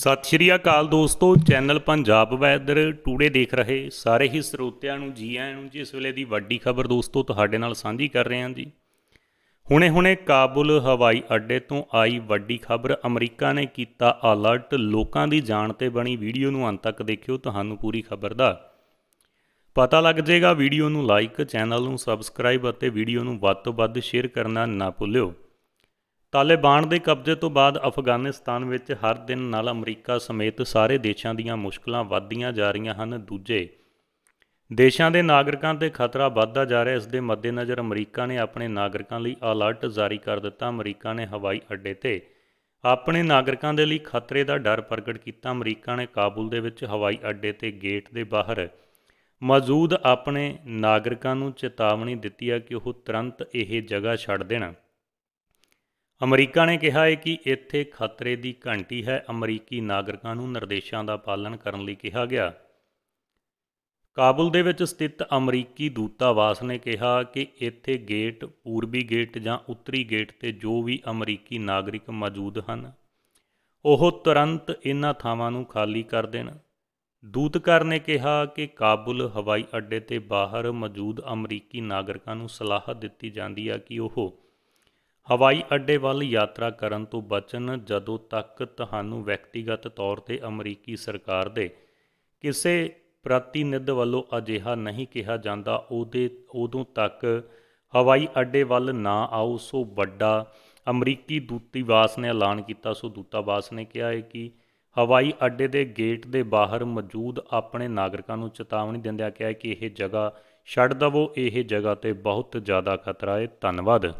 ਸਤਿ ਸ਼੍ਰੀ ਅਕਾਲ ਦੋਸਤੋ channel Punjab weather today ਦੇਖ ਰਹੇ ਸਾਰੇ ਹੀ ਸਰੋਤਿਆਂ ਨੂੰ ਜੀ ਆਇਆਂ ਨੂੰ ਜੀ ਇਸ ਵੇਲੇ ਦੀ ਵੱਡੀ ਖਬਰ ਦੋਸਤੋ ਤੁਹਾਡੇ ਨਾਲ ਸਾਂਝੀ ਕਰ ਰਹੇ ਹਾਂ ਜੀ ਹੁਣੇ-ਹੁਣੇ ਕਾਬੁਲ ਹਵਾਈ ਅੱਡੇ ਤੋਂ ਆਈ ਵੱਡੀ ਖਬਰ ਅਮਰੀਕਾ ਨੇ ਕੀਤਾ ਅਲਰਟ ਲੋਕਾਂ ਦੀ ਜਾਨ ਤੇ ਬਣੀ ਵੀਡੀਓ ਨੂੰ ਅੰਤ ਤੱਕ ਦੇਖਿਓ ਤੁਹਾਨੂੰ ਪੂਰੀ ਖਬਰ ਦਾ ਪਤਾ ਲੱਗ ਜਾਏਗਾ ਵੀਡੀਓ ਨੂੰ ਲਾਈਕ ਚੈਨਲ ਨੂੰ ਸਬਸਕ੍ਰਾਈਬ ਅਤੇ ਵੀਡੀਓ ਨੂੰ ਵੱਧ ਤੋਂ ਵੱਧ ਸ਼ੇਅਰ ਕਰਨਾ ਨਾ ਭੁੱਲਿਓ ਤਾਲਿਬਾਨ ਦੇ ਕਬਜ਼ੇ ਤੋਂ ਬਾਅਦ ਅਫਗਾਨਿਸਤਾਨ ਵਿੱਚ ਹਰ ਦਿਨ ਨਾਲ ਅਮਰੀਕਾ ਸਮੇਤ ਸਾਰੇ ਦੇਸ਼ਾਂ ਦੀਆਂ ਮੁਸ਼ਕਲਾਂ ਵਧਦੀਆਂ ਜਾ ਰਹੀਆਂ ਹਨ ਦੂਜੇ ਦੇਸ਼ਾਂ ਦੇ ਨਾਗਰਿਕਾਂ ਤੇ ਖਤਰਾ ਵੱਧਦਾ ਜਾ ਰਿਹਾ ਇਸ ਦੇ ਮੱਦੇਨਜ਼ਰ ਅਮਰੀਕਾ ਨੇ ਆਪਣੇ ਨਾਗਰਿਕਾਂ ਲਈ ਅਲਰਟ ਜਾਰੀ ਕਰ ਦਿੱਤਾ ਅਮਰੀਕਾ ਨੇ ਹਵਾਈ ਅੱਡੇ ਤੇ ਆਪਣੇ ਨਾਗਰਿਕਾਂ ਦੇ ਲਈ ਖਤਰੇ ਦਾ ਡਰ ਪ੍ਰਗਟ ਕੀਤਾ ਅਮਰੀਕਾ ਨੇ ਕਾਬੁਲ ਦੇ ਵਿੱਚ ਹਵਾਈ ਅੱਡੇ ਤੇ ਗੇਟ ਦੇ ਬਾਹਰ ਮੌਜੂਦ ਆਪਣੇ ਨਾਗਰਿਕਾਂ ਨੂੰ ਚੇਤਾਵਨੀ ਦਿੱਤੀ ਹੈ ਕਿ ਉਹ ਤੁਰੰਤ ਇਹ ਜਗ੍ਹਾ ਛੱਡ ਦੇਣ ਅਮਰੀਕਾ ਨੇ ਕਿਹਾ ਹੈ ਕਿ ਇੱਥੇ ਖਤਰੇ ਦੀ ਘੰਟੀ ਹੈ ਅਮਰੀਕੀ ਨਾਗਰਿਕਾਂ ਨੂੰ ਨਿਰਦੇਸ਼ਾਂ ਦਾ ਪਾਲਣ ਕਰਨ ਲਈ ਕਿਹਾ ਗਿਆ ਕਾਬੁਲ ਦੇ ਵਿੱਚ ਸਥਿਤ ਅਮਰੀਕੀ ਦੂਤਾਵਾਸ ਨੇ ਕਿਹਾ ਕਿ ਇੱਥੇ ਗੇਟ ਪੂਰਬੀ ਗੇਟ ਜਾਂ ਉੱਤਰੀ ਗੇਟ ਤੇ ਜੋ ਵੀ ਅਮਰੀਕੀ ਨਾਗਰਿਕ ਮੌਜੂਦ ਹਨ ਉਹ ਤੁਰੰਤ ਇਹਨਾਂ ਥਾਵਾਂ ਨੂੰ ਖਾਲੀ ਕਰ ਦੇਣ ਦੂਤਕਾਰ ਨੇ ਕਿਹਾ ਕਿ ਕਾਬੁਲ ਹਵਾਈ ਅੱਡੇ ਤੇ ਬਾਹਰ ਮੌਜੂਦ ਅਮਰੀਕੀ ਨਾਗਰਿਕਾਂ ਨੂੰ ਸਲਾਹ ਦਿੱਤੀ ਜਾਂਦੀ ਹੈ ਕਿ ਉਹ ਹਵਾਈ ਅੱਡੇ ਵੱਲ ਯਾਤਰਾ ਕਰਨ ਤੋਂ ਬਚਣ ਜਦੋਂ ਤੱਕ ਤੁਹਾਨੂੰ ਵਿਅਕਤੀਗਤ ਤੌਰ ਤੇ ਅਮਰੀਕੀ ਸਰਕਾਰ ਦੇ ਕਿਸੇ ਪ੍ਰਤੀਨਿਧ ਵੱਲੋਂ ਅਜਿਹਾ ਨਹੀਂ ਕਿਹਾ ਜਾਂਦਾ ਉਹਦੇ ਉਦੋਂ ਤੱਕ ਹਵਾਈ ਅੱਡੇ ਵੱਲ ਨਾ ਆਓ ਸੋ ਵੱਡਾ ਅਮਰੀਕੀ ਦੂਤੀਵਾਸ ਨੇ ਐਲਾਨ ਕੀਤਾ ਸੋ ਦੂਤਾਵਾਸ ਨੇ ਕਿਹਾ ਹੈ ਕਿ ਹਵਾਈ ਅੱਡੇ ਦੇ ਗੇਟ ਦੇ ਬਾਹਰ ਮੌਜੂਦ ਆਪਣੇ ਨਾਗਰਿਕਾਂ ਨੂੰ ਚੇਤਾਵਨੀ ਦਿੰਦਿਆਂ ਕਿਹਾ ਕਿ ਇਹ ਜਗ੍ਹਾ ਛੱਡ ਦਵੋ ਇਹ ਜਗ੍ਹਾ ਤੇ ਬਹੁਤ ਜ਼ਿਆਦਾ ਖਤਰਾ ਹੈ ਧੰਨਵਾਦ